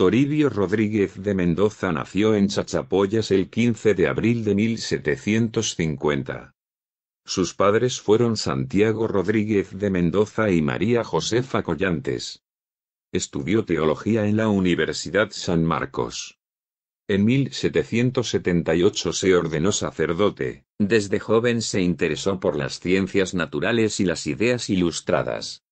Toribio Rodríguez de Mendoza nació en Chachapoyas el 15 de abril de 1750. Sus padres fueron Santiago Rodríguez de Mendoza y María Josefa Collantes. Estudió teología en la Universidad San Marcos. En 1778 se ordenó sacerdote. Desde joven se interesó por las ciencias naturales y las ideas ilustradas.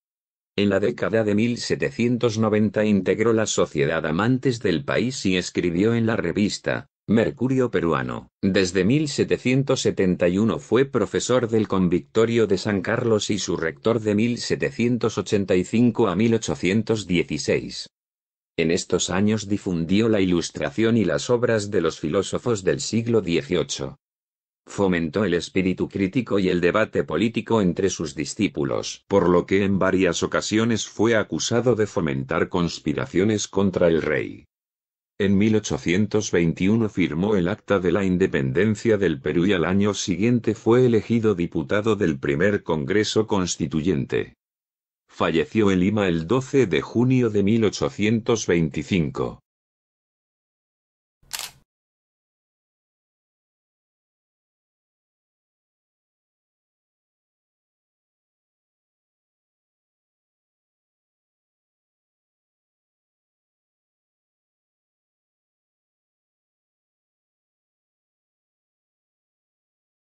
En la década de 1790 integró la Sociedad Amantes del País y escribió en la revista Mercurio Peruano. Desde 1771 fue profesor del Convictorio de San Carlos y su rector de 1785 a 1816. En estos años difundió la ilustración y las obras de los filósofos del siglo XVIII fomentó el espíritu crítico y el debate político entre sus discípulos, por lo que en varias ocasiones fue acusado de fomentar conspiraciones contra el rey. En 1821 firmó el Acta de la Independencia del Perú y al año siguiente fue elegido diputado del primer Congreso Constituyente. Falleció en Lima el 12 de junio de 1825.